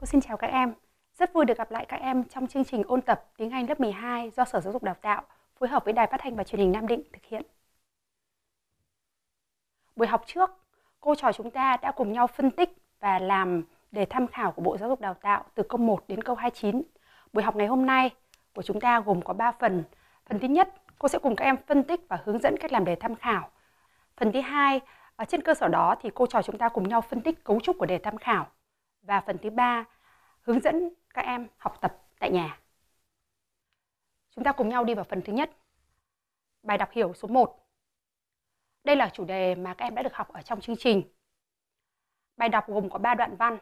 Cô xin chào các em. Rất vui được gặp lại các em trong chương trình ôn tập tiếng Anh lớp 12 do Sở Giáo dục Đào tạo phối hợp với Đài Phát thanh và Truyền hình Nam Định thực hiện. Buổi học trước, cô trò chúng ta đã cùng nhau phân tích và làm đề tham khảo của Bộ Giáo dục Đào tạo từ câu 1 đến câu 29. Buổi học ngày hôm nay của chúng ta gồm có 3 phần. Phần thứ nhất, cô sẽ cùng các em phân tích và hướng dẫn cách làm đề tham khảo. Phần thứ hai, trên cơ sở đó thì cô trò chúng ta cùng nhau phân tích cấu trúc của đề tham khảo và phần thứ ba hướng dẫn các em học tập tại nhà. Chúng ta cùng nhau đi vào phần thứ nhất. Bài đọc hiểu số 1. Đây là chủ đề mà các em đã được học ở trong chương trình. Bài đọc gồm có 3 đoạn văn.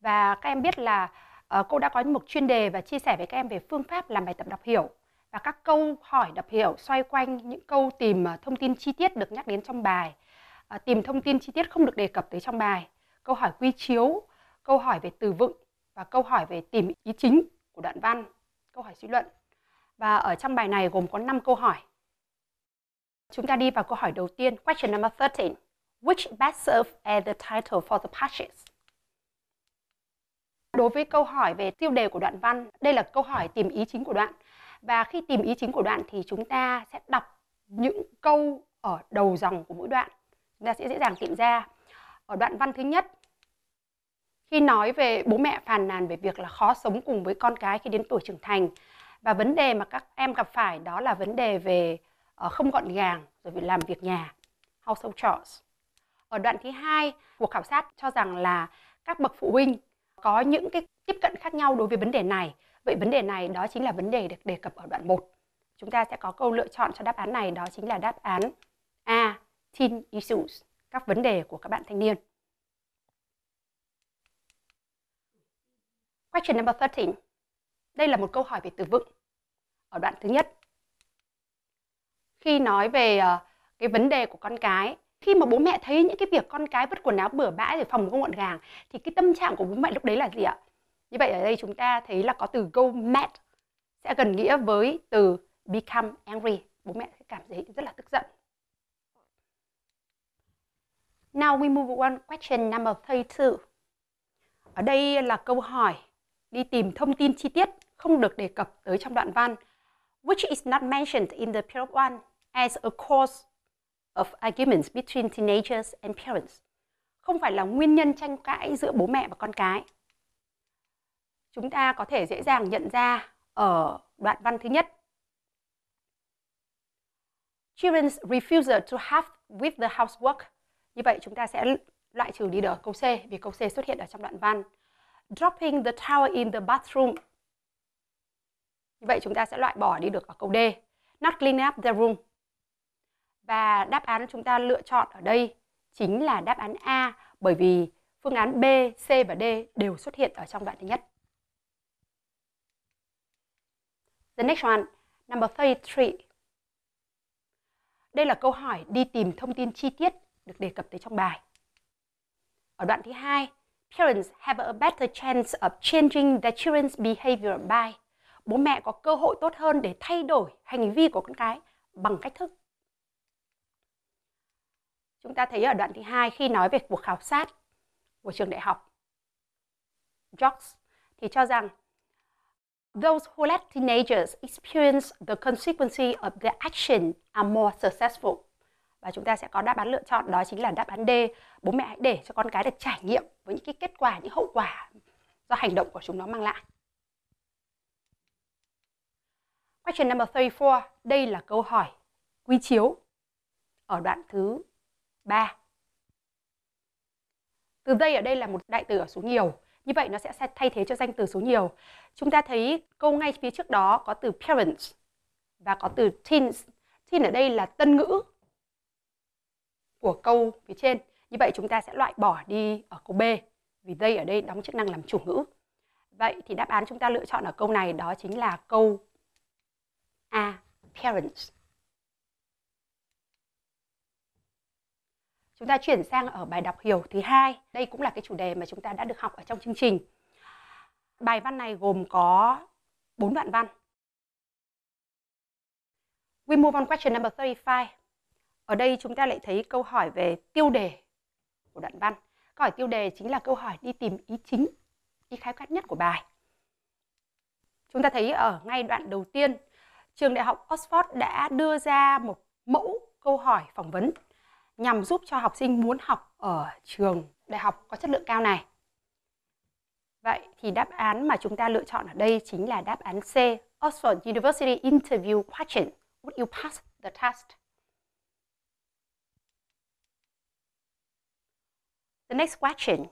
Và các em biết là uh, cô đã có một chuyên đề và chia sẻ với các em về phương pháp làm bài tập đọc hiểu và các câu hỏi đọc hiểu xoay quanh những câu tìm ờ, thông tin chi tiết được nhắc đến trong bài, ờ, tìm thông tin chi tiết không được đề cập tới trong bài, câu hỏi quy chiếu câu hỏi về từ vựng và câu hỏi về tìm ý chính của đoạn văn, câu hỏi suy luận. Và ở trong bài này gồm có 5 câu hỏi. Chúng ta đi vào câu hỏi đầu tiên, question number 13. Which best serve as the title for the passage? Đối với câu hỏi về tiêu đề của đoạn văn, đây là câu hỏi tìm ý chính của đoạn. Và khi tìm ý chính của đoạn thì chúng ta sẽ đọc những câu ở đầu dòng của mỗi đoạn. Chúng ta sẽ dễ dàng tìm ra. Ở đoạn văn thứ nhất, khi nói về bố mẹ phàn nàn về việc là khó sống cùng với con cái khi đến tuổi trưởng thành và vấn đề mà các em gặp phải đó là vấn đề về ờ, không gọn gàng rồi việc làm việc nhà household chores ở đoạn thứ hai cuộc khảo sát cho rằng là các bậc phụ huynh có những cái tiếp cận khác nhau đối với vấn đề này vậy vấn đề này đó chính là vấn đề được đề cập ở đoạn 1 chúng ta sẽ có câu lựa chọn cho đáp án này đó chính là đáp án A teen issues các vấn đề của các bạn thanh niên Question number 13. Đây là một câu hỏi về từ vựng ở đoạn thứ nhất. Khi nói về uh, cái vấn đề của con cái, khi mà bố mẹ thấy những cái việc con cái vứt quần áo bừa bãi ở phòng không gọn gàng thì cái tâm trạng của bố mẹ lúc đấy là gì ạ? Như vậy ở đây chúng ta thấy là có từ go mad sẽ gần nghĩa với từ become angry. Bố mẹ sẽ cảm thấy rất là tức giận. Now we move on question number 32. Ở đây là câu hỏi đi tìm thông tin chi tiết không được đề cập tới trong đoạn văn, which is not mentioned in the period one as a cause of arguments between teenagers and parents. Không phải là nguyên nhân tranh cãi giữa bố mẹ và con cái. Chúng ta có thể dễ dàng nhận ra ở đoạn văn thứ nhất. Children's refusal to have with the housework. Như vậy chúng ta sẽ loại trừ đi được câu C vì câu C xuất hiện ở trong đoạn văn dropping the towel in the bathroom. Như vậy chúng ta sẽ loại bỏ đi được ở câu D. Not clean up the room. Và đáp án chúng ta lựa chọn ở đây chính là đáp án A bởi vì phương án B, C và D đều xuất hiện ở trong đoạn thứ nhất. The next one, number 33. Đây là câu hỏi đi tìm thông tin chi tiết được đề cập tới trong bài. Ở đoạn thứ hai, parents have a better chance of changing their children's behavior by bố mẹ có cơ hội tốt hơn để thay đổi hành vi của con cái bằng cách thức. Chúng ta thấy ở đoạn thứ hai khi nói về cuộc khảo sát của trường đại học Jocks thì cho rằng those who let teenagers experience the consequences of their action are more successful và chúng ta sẽ có đáp án lựa chọn đó chính là đáp án D. Bố mẹ hãy để cho con cái được trải nghiệm với những cái kết quả, những hậu quả do hành động của chúng nó mang lại. Question number 34, đây là câu hỏi quy chiếu ở đoạn thứ 3. Từ dây ở đây là một đại từ ở số nhiều. Như vậy nó sẽ thay thế cho danh từ số nhiều. Chúng ta thấy câu ngay phía trước đó có từ parents và có từ teens. Teen ở đây là tân ngữ của câu phía trên. Như vậy chúng ta sẽ loại bỏ đi ở câu B vì dây ở đây đóng chức năng làm chủ ngữ. Vậy thì đáp án chúng ta lựa chọn ở câu này đó chính là câu A. Parents. Chúng ta chuyển sang ở bài đọc hiểu thứ hai. Đây cũng là cái chủ đề mà chúng ta đã được học ở trong chương trình. Bài văn này gồm có 4 đoạn văn. We move on question number 35. Ở đây chúng ta lại thấy câu hỏi về tiêu đề của đoạn văn. Câu hỏi tiêu đề chính là câu hỏi đi tìm ý chính, ý khái quát nhất của bài. Chúng ta thấy ở ngay đoạn đầu tiên, trường đại học Oxford đã đưa ra một mẫu câu hỏi phỏng vấn nhằm giúp cho học sinh muốn học ở trường đại học có chất lượng cao này. Vậy thì đáp án mà chúng ta lựa chọn ở đây chính là đáp án C, Oxford University Interview Question. Would you pass the test? The next question.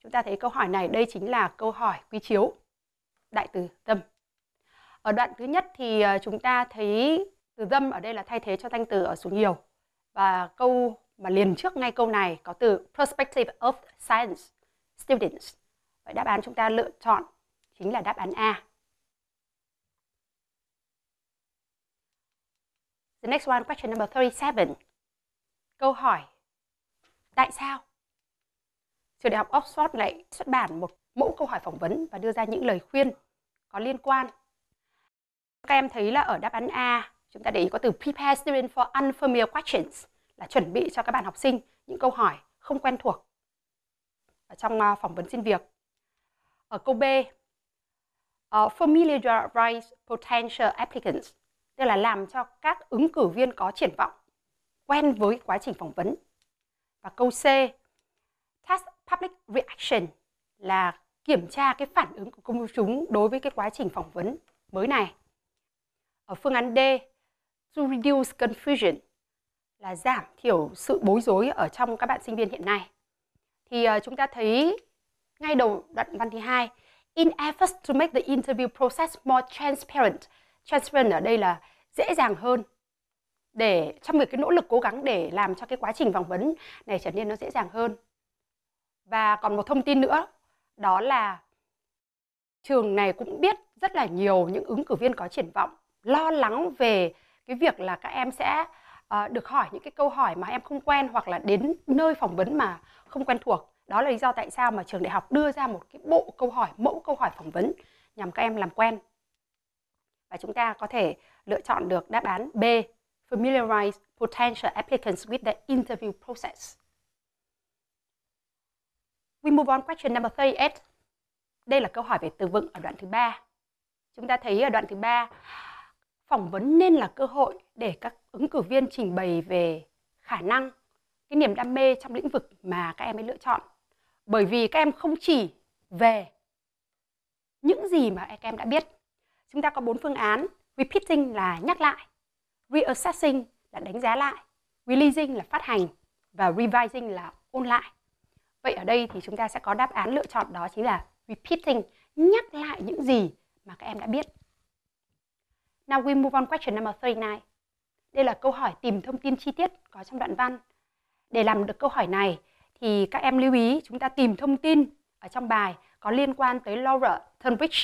Chúng ta thấy câu hỏi này, đây chính là câu hỏi quy chiếu đại từ tâm. Ở đoạn thứ nhất thì ờ, chúng ta thấy từ dâm ở đây là thay thế cho danh từ ở số nhiều. Và câu mà liền trước ngay câu này có từ prospective of science students. Vậy đáp án chúng ta lựa chọn chính là đáp án A. The next one, question number 37. Câu hỏi Tại sao trường đại học Oxford lại xuất bản một mẫu câu hỏi phỏng vấn và đưa ra những lời khuyên có liên quan. Các em thấy là ở đáp án A, chúng ta để ý có từ prepare students for unfamiliar questions là chuẩn bị cho các bạn học sinh những câu hỏi không quen thuộc ở trong à, phỏng vấn xin việc. Ở câu B, uh, familiarize potential applicants, tức là làm cho các ứng cử viên có triển vọng quen với quá trình phỏng vấn. Và câu C, public reaction là kiểm tra cái phản ứng của công chúng đối với cái quá trình phỏng vấn mới này. Ở phương án D, to reduce confusion là giảm thiểu sự bối rối ở trong các bạn sinh viên hiện nay. Thì ờ, chúng ta thấy ngay đầu đoạn văn thứ hai, in efforts to make the interview process more transparent. Transparent ở đây là dễ dàng hơn để trong việc cái nỗ lực cố gắng để làm cho cái quá trình phỏng vấn này trở nên nó dễ dàng hơn và còn một thông tin nữa, đó là trường này cũng biết rất là nhiều những ứng cử viên có triển vọng lo lắng về cái việc là các em sẽ uh, được hỏi những cái câu hỏi mà em không quen hoặc là đến nơi phỏng vấn mà không quen thuộc. Đó là lý do tại sao mà trường đại học đưa ra một cái bộ câu hỏi, mẫu câu hỏi phỏng vấn nhằm các em làm quen. Và chúng ta có thể lựa chọn được đáp án B, familiarize potential applicants with the interview process. We move on question number 38. Đây là câu hỏi về từ vựng ở đoạn thứ ba. Chúng ta thấy ở đoạn thứ ba, phỏng vấn nên là cơ hội để các ứng cử viên trình bày về khả năng, cái niềm đam mê trong lĩnh vực mà các em ấy lựa chọn. Bởi vì các em không chỉ về những gì mà các em đã biết. Chúng ta có bốn phương án. Repeating là nhắc lại. Reassessing là đánh giá lại. Releasing là phát hành. Và revising là ôn lại. Vậy ở đây thì chúng ta sẽ có đáp án lựa chọn đó chính là repeating, nhắc lại những gì mà các em đã biết. Now we move on question number 39. Đây là câu hỏi tìm thông tin chi tiết có trong đoạn văn. Để làm được câu hỏi này thì các em lưu ý chúng ta tìm thông tin ở trong bài có liên quan tới Laura Turnbridge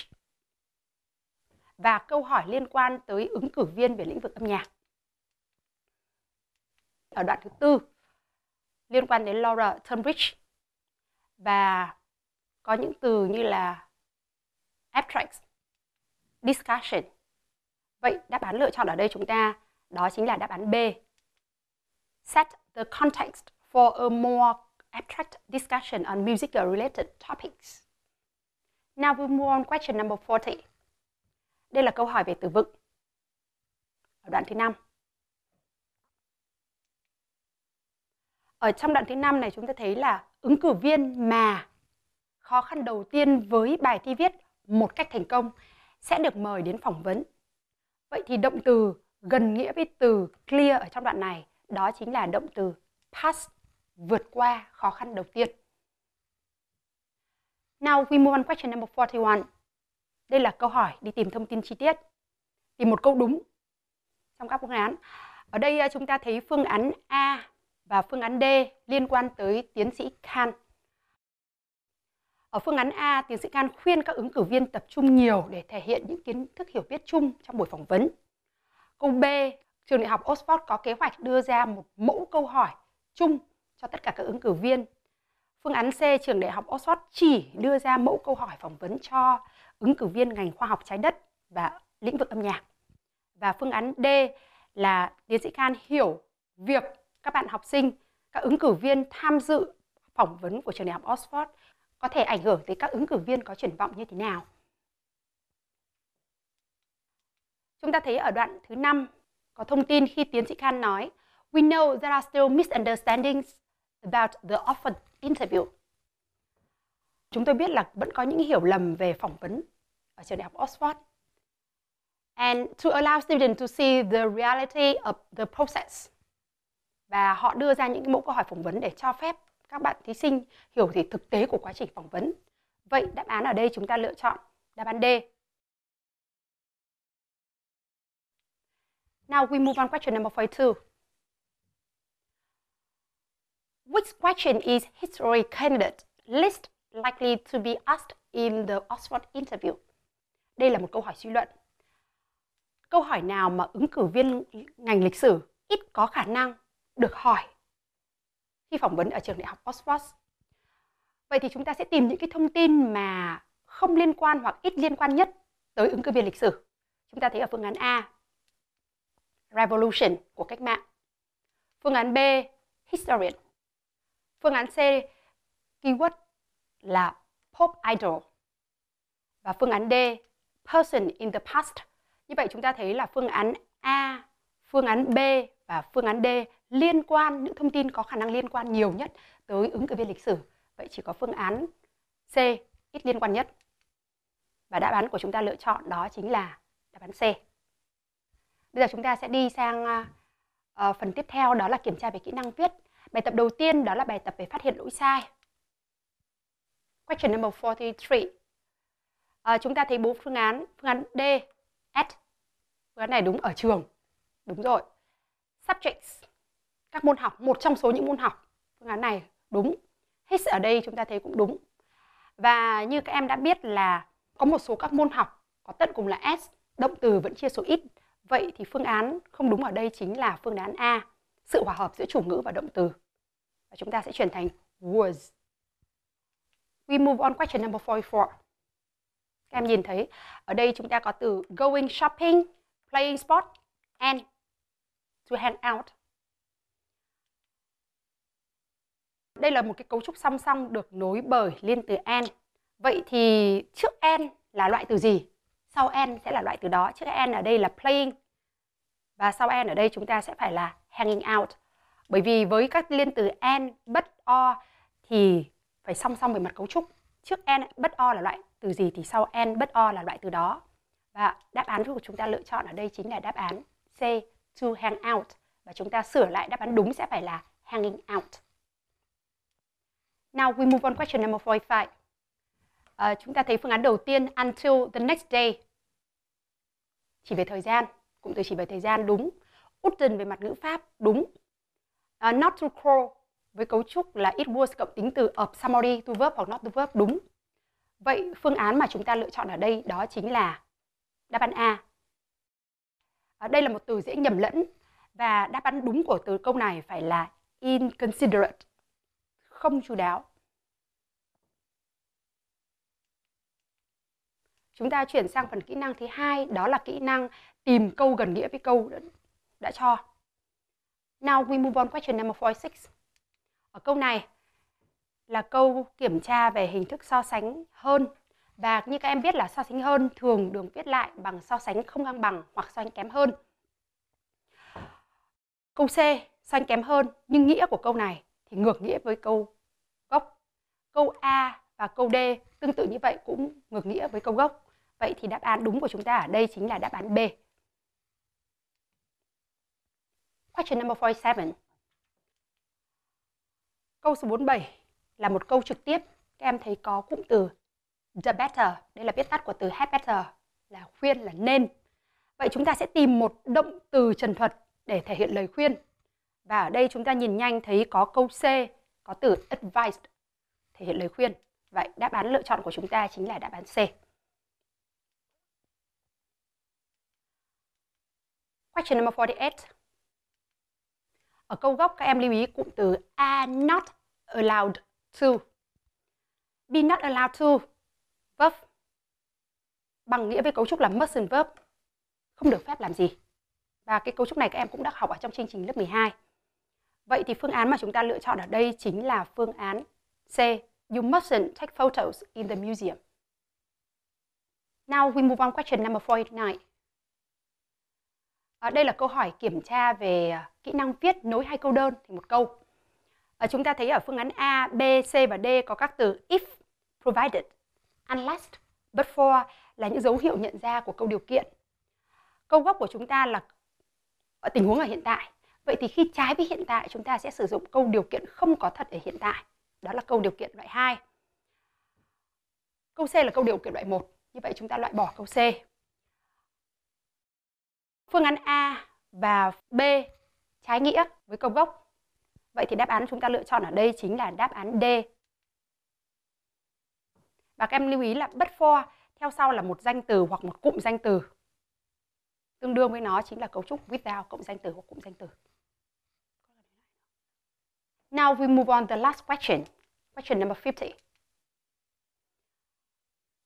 và câu hỏi liên quan tới ứng cử viên về lĩnh vực âm nhạc. Ở đoạn thứ tư liên quan đến Laura Turnbridge và có những từ như là abstract, discussion. Vậy đáp án lựa chọn ở đây chúng ta đó chính là đáp án B. Set the context for a more abstract discussion on musical related topics. Now we move on question number 40. Đây là câu hỏi về từ vựng. Ở đoạn thứ 5. Ở trong đoạn thứ 5 này chúng ta thấy là ứng cử viên mà khó khăn đầu tiên với bài thi viết một cách thành công sẽ được mời đến phỏng vấn. Vậy thì động từ gần nghĩa với từ clear ở trong đoạn này đó chính là động từ pass vượt qua khó khăn đầu tiên. Now we move on question number 41. Đây là câu hỏi đi tìm thông tin chi tiết. Tìm một câu đúng trong các phương án. Ở đây à, chúng ta thấy phương án A và phương án D liên quan tới tiến sĩ Khan. Ở phương án A, tiến sĩ Khan khuyên các ứng cử viên tập trung nhiều để thể hiện những kiến thức hiểu biết chung trong buổi phỏng vấn. Câu B, trường đại học Oxford có kế hoạch đưa ra một mẫu câu hỏi chung cho tất cả các ứng cử viên. Phương án C, trường đại học Oxford chỉ đưa ra mẫu câu hỏi phỏng vấn cho ứng cử viên ngành khoa học trái đất và lĩnh vực âm nhạc. Và phương án D là tiến sĩ Khan hiểu việc các bạn học sinh, các ứng cử viên tham dự phỏng vấn của trường đại học Oxford có thể ảnh hưởng tới các ứng cử viên có triển vọng như thế nào. Chúng ta thấy ở đoạn thứ 5 có thông tin khi tiến sĩ Khan nói We know there are still misunderstandings about the offered interview. Chúng tôi biết là vẫn có những hiểu lầm về phỏng vấn ở trường đại học Oxford. And to allow students to see the reality of the process và họ đưa ra những cái mẫu câu hỏi phỏng vấn để cho phép các bạn thí sinh hiểu về thực tế của quá trình phỏng vấn. Vậy đáp án ở đây chúng ta lựa chọn đáp án D. Now we move on question number 42. Which question is history candidate least likely to be asked in the Oxford interview? Đây là một câu hỏi suy luận. Câu hỏi nào mà ứng cử viên ngành lịch sử ít có khả năng được hỏi khi phỏng vấn ở trường đại học Oxford. Vậy thì chúng ta sẽ tìm những cái thông tin mà không liên quan hoặc ít liên quan nhất tới ứng cử viên lịch sử. Chúng ta thấy ở phương án A, Revolution của cách mạng. Phương án B, Historian. Phương án C, keyword là Pop Idol. Và phương án D, Person in the Past. Như vậy chúng ta thấy là phương án A, phương án B và phương án D liên quan những thông tin có khả năng liên quan nhiều nhất tới ứng cử viên lịch sử. Vậy chỉ có phương án C ít liên quan nhất. Và đáp án của chúng ta lựa chọn đó chính là đáp án C. Bây giờ chúng ta sẽ đi sang uh, phần tiếp theo đó là kiểm tra về kỹ năng viết. Bài tập đầu tiên đó là bài tập về phát hiện lỗi sai. Question number 43. À, ờ, chúng ta thấy bốn phương án, phương án D, S. Phương án này đúng ở trường. Đúng rồi. Subjects các môn học một trong số những môn học phương án này đúng hết ở đây chúng ta thấy cũng đúng và như các em đã biết là có một số các môn học có tận cùng là s động từ vẫn chia số ít vậy thì phương án không đúng ở đây chính là phương án a sự hòa hợp giữa chủ ngữ và động từ và chúng ta sẽ chuyển thành was we move on question number 44 các em nhìn thấy ở đây chúng ta có từ going shopping playing sport and to hang out Đây là một cái cấu trúc song song được nối bởi liên từ en. Vậy thì trước en là loại từ gì? Sau en sẽ là loại từ đó. Trước en ở đây là playing. Và sau en ở đây chúng ta sẽ phải là hanging out. Bởi vì với các liên từ en, but, or thì phải song song về mặt cấu trúc. Trước en, but, or là loại từ gì thì sau en, but, or là loại từ đó. Và đáp án của chúng ta lựa chọn ở đây chính là đáp án C, to hang out. Và chúng ta sửa lại đáp án đúng sẽ phải là hanging out. Now we move on question number 45. Uh, ờ, chúng ta thấy phương án đầu tiên until the next day. Chỉ về thời gian, cụm từ chỉ về thời gian đúng. Út về mặt ngữ pháp đúng. Uh, not to call với cấu trúc là it was cộng tính từ of somebody to verb hoặc not to verb đúng. Vậy phương án mà chúng ta lựa chọn ở đây đó chính là đáp án A. À, đây là một từ dễ nhầm lẫn và đáp án đúng của từ câu này phải là inconsiderate không chú đáo. Chúng ta chuyển sang phần kỹ năng thứ hai đó là kỹ năng tìm câu gần nghĩa với câu đã, đã cho. Now we move on question number 46. Ở câu này là câu kiểm tra về hình thức so sánh hơn và như các em biết là so sánh hơn thường được viết lại bằng so sánh không ngang bằng hoặc so sánh kém hơn. Câu C so sánh kém hơn nhưng nghĩa của câu này thì ngược nghĩa với câu câu A và câu D tương tự như vậy cũng ngược nghĩa với câu gốc. Vậy thì đáp án đúng của chúng ta ở đây chính là đáp án B. Question number 47. Câu số 47 là một câu trực tiếp. Các em thấy có cụm từ the better, đây là viết tắt của từ had better, là khuyên là nên. Vậy chúng ta sẽ tìm một động từ trần thuật để thể hiện lời khuyên. Và ở đây chúng ta nhìn nhanh thấy có câu C, có từ advised thể hiện lời khuyên. Vậy đáp án lựa chọn của chúng ta chính là đáp án C. Question number 48. Ở câu gốc các em lưu ý cụm từ are not allowed to. Be not allowed to. Verb. Bằng nghĩa với cấu trúc là mustn't verb. Không được phép làm gì. Và cái cấu trúc này các em cũng đã học ở trong chương trình lớp 12. Vậy thì phương án mà chúng ta lựa chọn ở đây chính là phương án say, you mustn't take photos in the museum. Now we move on question number 49. À, đây là câu hỏi kiểm tra về à, kỹ năng viết nối hai câu đơn thành một câu. À, chúng ta thấy ở phương án A, B, C và D có các từ if, provided, unless, but for là những dấu hiệu nhận ra của câu điều kiện. Câu gốc của chúng ta là ở tình huống ở hiện tại. Vậy thì khi trái với hiện tại chúng ta sẽ sử dụng câu điều kiện không có thật ở hiện tại đó là câu điều kiện loại 2. Câu C là câu điều kiện loại 1, như vậy chúng ta loại bỏ câu C. Phương án A và B trái nghĩa với câu gốc. Vậy thì đáp án chúng ta lựa chọn ở đây chính là đáp án D. Và các em lưu ý là bất for theo sau là một danh từ hoặc một cụm danh từ. Tương đương với nó chính là cấu trúc without cộng danh từ hoặc cụm danh từ. Now we move on the last question. Question number 50.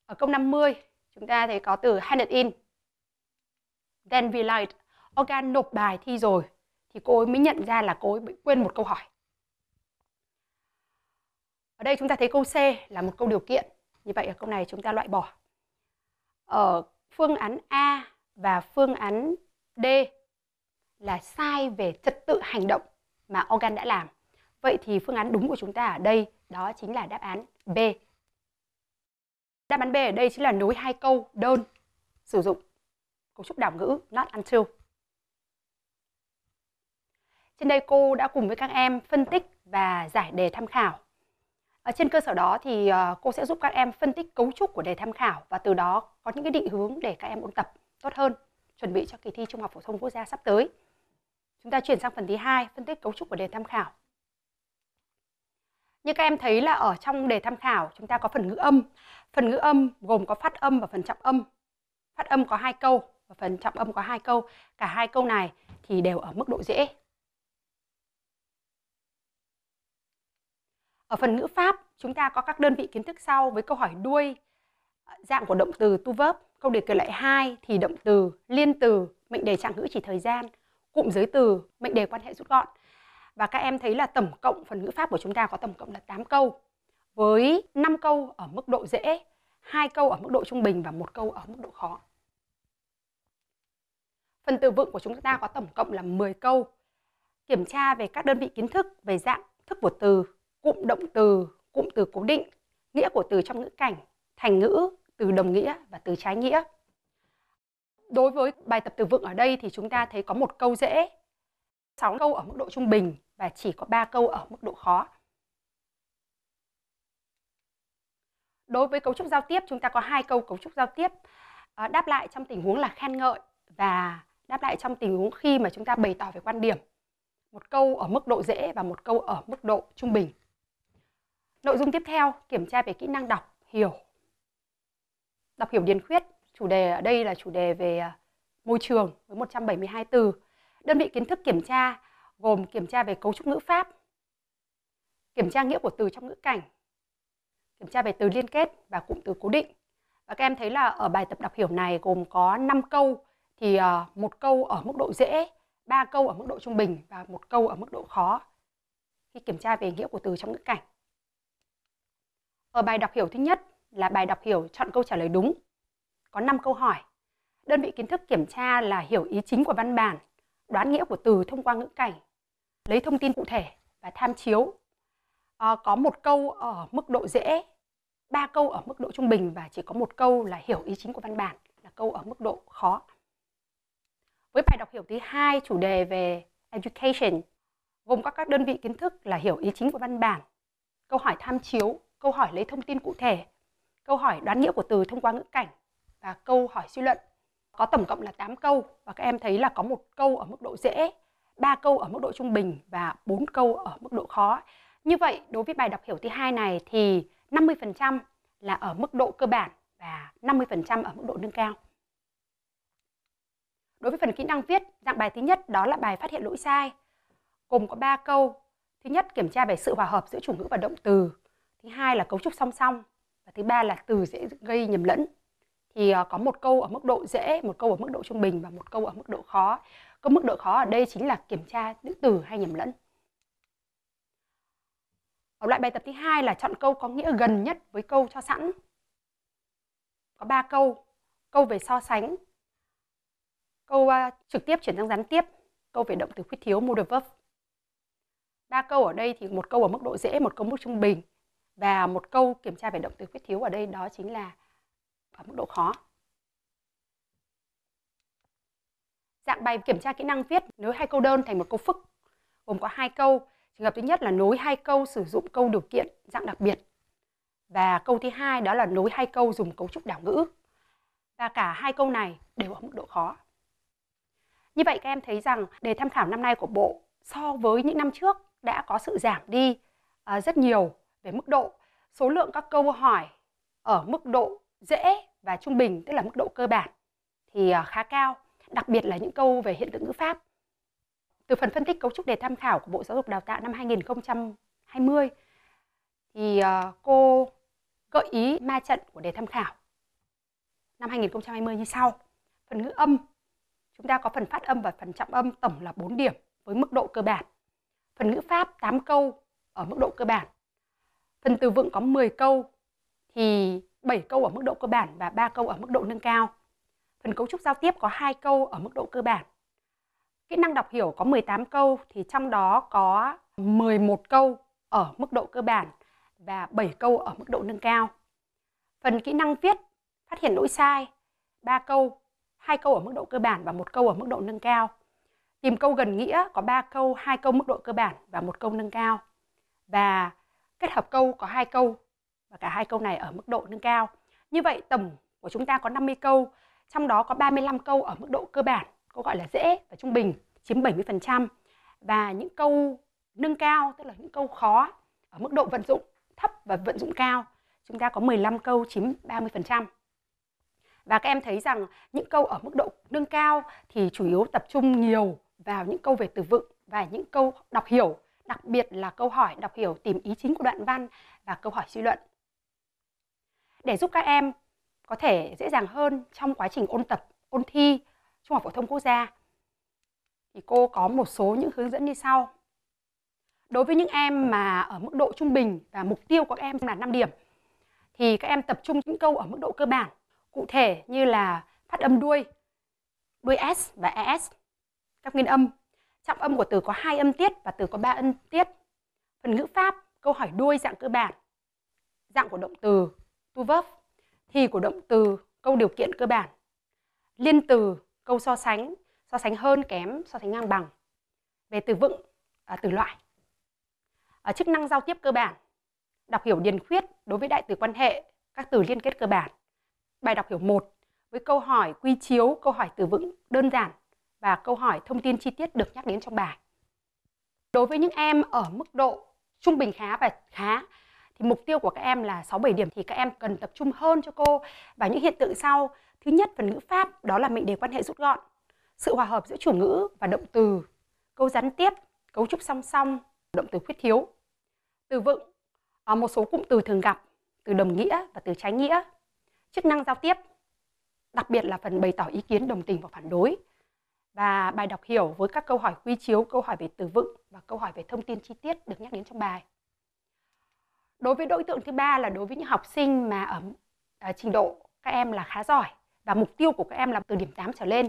Ở câu 50, chúng ta thấy có từ handed in. Then we lied. Organ nộp bài thi rồi thì cô ấy mới nhận ra là cô ấy bị quên một câu hỏi. Ở đây chúng ta thấy câu C là một câu điều kiện. Như vậy ở câu này chúng ta loại bỏ. Ở phương án A và phương án D là sai về trật tự hành động mà organ đã làm Vậy thì phương án đúng của chúng ta ở đây đó chính là đáp án B. Đáp án B ở đây chính là nối hai câu đơn sử dụng cấu trúc đảo ngữ not until. Trên đây cô đã cùng với các em phân tích và giải đề tham khảo. Ở trên cơ sở đó thì ờ, cô sẽ giúp các em phân tích cấu trúc của đề tham khảo và từ đó có những cái định hướng để các em ôn tập tốt hơn, chuẩn bị cho kỳ thi Trung học phổ thông quốc gia sắp tới. Chúng ta chuyển sang phần thứ hai, phân tích cấu trúc của đề tham khảo. Như các em thấy là ở trong đề tham khảo chúng ta có phần ngữ âm. Phần ngữ âm gồm có phát âm và phần trọng âm. Phát âm có hai câu và phần trọng âm có hai câu. Cả hai câu này thì đều ở mức độ dễ. Ở phần ngữ pháp, chúng ta có các đơn vị kiến thức sau với câu hỏi đuôi dạng của động từ tu verb. Câu đề kiểu lại 2 thì động từ, liên từ, mệnh đề trạng ngữ chỉ thời gian, cụm giới từ, mệnh đề quan hệ rút gọn và các em thấy là tổng cộng phần ngữ pháp của chúng ta có tổng cộng là 8 câu với 5 câu ở mức độ dễ, 2 câu ở mức độ trung bình và một câu ở mức độ khó. Phần từ vựng của chúng ta có tổng cộng là 10 câu. Kiểm tra về các đơn vị kiến thức về dạng thức của từ, cụm động từ, cụm từ cố định, nghĩa của từ trong ngữ cảnh, thành ngữ, từ đồng nghĩa và từ trái nghĩa. Đối với bài tập từ vựng ở đây thì chúng ta thấy có một câu dễ, 6 câu ở mức độ trung bình và chỉ có 3 câu ở mức độ khó. Đối với cấu trúc giao tiếp, chúng ta có hai câu cấu trúc giao tiếp ờ, đáp lại trong tình huống là khen ngợi và đáp lại trong tình huống khi mà chúng ta bày tỏ về quan điểm. Một câu ở mức độ dễ và một câu ở mức độ trung bình. Nội dung tiếp theo kiểm tra về kỹ năng đọc, hiểu. Đọc hiểu điền khuyết, chủ đề ở đây là chủ đề về ờ, môi trường với 172 từ. Đơn vị kiến thức kiểm tra gồm kiểm tra về cấu trúc ngữ pháp, kiểm tra nghĩa của từ trong ngữ cảnh, kiểm tra về từ liên kết và cụm từ cố định. Và các em thấy là ở bài tập đọc hiểu này gồm có 5 câu thì ờ, một câu ở mức độ dễ, ba câu ở mức độ trung bình và một câu ở mức độ khó khi kiểm tra về nghĩa của từ trong ngữ cảnh. Ở bài đọc hiểu thứ nhất là bài đọc hiểu chọn câu trả lời đúng. Có 5 câu hỏi. Đơn vị kiến thức kiểm tra là hiểu ý chính của văn bản, đoán nghĩa của từ thông qua ngữ cảnh lấy thông tin cụ thể và tham chiếu. À, có một câu ở mức độ dễ, ba câu ở mức độ trung bình và chỉ có một câu là hiểu ý chính của văn bản là câu ở mức độ khó. Với bài đọc hiểu thứ hai chủ đề về education gồm các các đơn vị kiến thức là hiểu ý chính của văn bản, câu hỏi tham chiếu, câu hỏi lấy thông tin cụ thể, câu hỏi đoán nghĩa của từ thông qua ngữ cảnh và câu hỏi suy luận. Có tổng cộng là 8 câu và các em thấy là có một câu ở mức độ dễ 3 câu ở mức độ trung bình và 4 câu ở mức độ khó. Như vậy, đối với bài đọc hiểu thứ hai này thì 50% là ở mức độ cơ bản và 50% ở mức độ nâng cao. Đối với phần kỹ năng viết, dạng bài thứ nhất đó là bài phát hiện lỗi sai. Gồm có 3 câu. Thứ nhất, kiểm tra về sự hòa hợp giữa chủ ngữ và động từ. Thứ hai là cấu trúc song song. Và thứ ba là từ dễ gây nhầm lẫn. Thì ờ, có một câu ở mức độ dễ, một câu ở mức độ trung bình và một câu ở mức độ khó. Cái mức độ khó ở đây chính là kiểm tra những từ hay nhầm lẫn. Ở loại bài tập thứ hai là chọn câu có nghĩa gần nhất với câu cho sẵn. Có 3 câu, câu về so sánh, câu uh, trực tiếp chuyển sang gián tiếp, câu về động từ khuyết thiếu modal verb. Ba câu ở đây thì một câu ở mức độ dễ, một câu mức trung bình và một câu kiểm tra về động từ khuyết thiếu ở đây đó chính là ở mức độ khó. Dạng bài kiểm tra kỹ năng viết nối hai câu đơn thành một câu phức, gồm có hai câu. Trường hợp thứ nhất là nối hai câu sử dụng câu điều kiện dạng đặc biệt. Và câu thứ hai đó là nối hai câu dùng cấu trúc đảo ngữ. Và cả hai câu này đều ở mức độ khó. Như vậy các em thấy rằng đề tham khảo năm nay của bộ so với những năm trước đã có sự giảm đi à, rất nhiều về mức độ. Số lượng các câu hỏi ở mức độ dễ và trung bình tức là mức độ cơ bản thì à, khá cao đặc biệt là những câu về hiện tượng ngữ pháp. Từ phần phân tích cấu trúc đề tham khảo của Bộ Giáo dục Đào tạo năm 2020 thì ờ, cô gợi ý ma trận của đề tham khảo năm 2020 như sau. Phần ngữ âm, chúng ta có phần phát âm và phần trọng âm tổng là 4 điểm với mức độ cơ bản. Phần ngữ pháp 8 câu ở mức độ cơ bản. Phần từ vựng có 10 câu thì 7 câu ở mức độ cơ bản và 3 câu ở mức độ nâng cao. Phần cấu trúc giao tiếp có hai câu ở mức độ cơ bản. Kỹ năng đọc hiểu có 18 câu thì trong đó có 11 câu ở mức độ cơ bản và 7 câu ở mức độ nâng cao. Phần kỹ năng viết phát hiện lỗi sai 3 câu, 2 câu ở mức độ cơ bản và một câu ở mức độ nâng cao. Tìm câu gần nghĩa có 3 câu, 2 câu mức độ cơ bản và một câu nâng cao. Và kết hợp câu có 2 câu và cả hai câu này ở mức độ nâng cao. Như vậy tổng của chúng ta có 50 câu trong đó có 35 câu ở mức độ cơ bản, câu gọi là dễ và trung bình, chiếm 70%. Và những câu nâng cao, tức là những câu khó ở mức độ vận dụng thấp và vận dụng cao, chúng ta có 15 câu chiếm 30%. Và các em thấy rằng những câu ở mức độ nâng cao thì chủ yếu tập trung nhiều vào những câu về từ vựng và những câu đọc hiểu, đặc biệt là câu hỏi đọc hiểu tìm ý chính của đoạn văn và câu hỏi suy luận. Để giúp các em có thể dễ dàng hơn trong quá trình ôn tập, ôn thi Trung học phổ thông quốc gia. Thì cô có một số những hướng dẫn như sau. Đối với những em mà ở mức độ trung bình và mục tiêu của các em là 5 điểm thì các em tập trung những câu ở mức độ cơ bản, cụ thể như là phát âm đuôi, đuôi S và ES, các nguyên âm. Trọng âm của từ có hai âm tiết và từ có ba âm tiết. Phần ngữ pháp, câu hỏi đuôi dạng cơ bản, dạng của động từ, tu verb thì của động từ câu điều kiện cơ bản liên từ câu so sánh so sánh hơn kém so sánh ngang bằng về từ vựng à, từ loại à, chức năng giao tiếp cơ bản đọc hiểu điền khuyết đối với đại từ quan hệ các từ liên kết cơ bản bài đọc hiểu 1 với câu hỏi quy chiếu câu hỏi từ vựng đơn giản và câu hỏi thông tin chi tiết được nhắc đến trong bài đối với những em ở mức độ trung bình khá và khá thì mục tiêu của các em là 6 7 điểm thì các em cần tập trung hơn cho cô và những hiện tượng sau. Thứ nhất phần ngữ pháp đó là mệnh đề quan hệ rút gọn, sự hòa hợp giữa chủ ngữ và động từ, câu gián tiếp, cấu trúc song song, động từ khuyết thiếu. Từ vựng, à, một số cụm từ thường gặp, từ đồng nghĩa và từ trái nghĩa, chức năng giao tiếp, đặc biệt là phần bày tỏ ý kiến đồng tình và phản đối và bài đọc hiểu với các câu hỏi quy chiếu, câu hỏi về từ vựng và câu hỏi về thông tin chi tiết được nhắc đến trong bài đối với đối tượng thứ ba là đối với những học sinh mà ở à, trình độ các em là khá giỏi và mục tiêu của các em là từ điểm 8 trở lên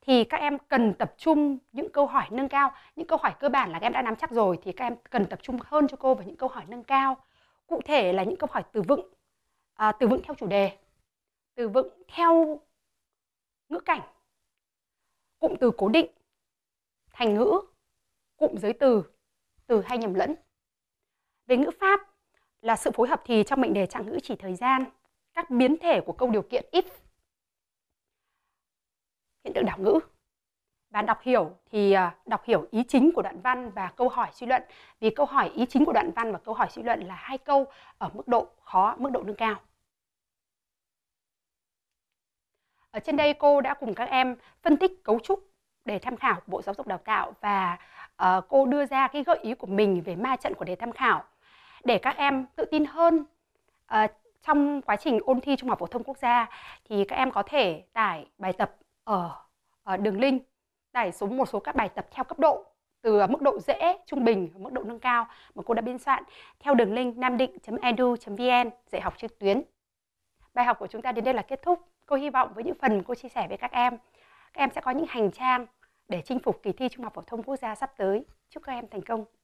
thì các em cần tập trung những câu hỏi nâng cao những câu hỏi cơ bản là các em đã nắm chắc rồi thì các em cần tập trung hơn cho cô vào những câu hỏi nâng cao cụ thể là những câu hỏi từ vựng à, từ vựng theo chủ đề từ vựng theo ngữ cảnh cụm từ cố định thành ngữ cụm giới từ từ hay nhầm lẫn về ngữ pháp là sự phối hợp thì trong mệnh đề trạng ngữ chỉ thời gian các biến thể của câu điều kiện if hiện tượng đảo ngữ bạn đọc hiểu thì à, đọc hiểu ý chính của đoạn văn và câu hỏi suy luận vì câu hỏi ý chính của đoạn văn và câu hỏi suy luận là hai câu ở mức độ khó mức độ nâng cao ở trên đây cô đã cùng các em phân tích cấu trúc đề tham khảo của bộ giáo dục đào tạo và uh, cô đưa ra cái gợi ý của mình về ma trận của đề tham khảo để các em tự tin hơn uh, trong quá trình ôn thi trung học phổ thông quốc gia thì các em có thể tải bài tập ở, ở đường link tải xuống một số các bài tập theo cấp độ từ mức độ dễ, trung bình, mức độ nâng cao mà cô đã biên soạn theo đường link nam định.edu.vn dạy học trực tuyến. Bài học của chúng ta đến đây là kết thúc. Cô hy vọng với những phần cô chia sẻ với các em, các em sẽ có những hành trang để chinh phục kỳ thi Trung học phổ thông quốc gia sắp tới. Chúc các em thành công!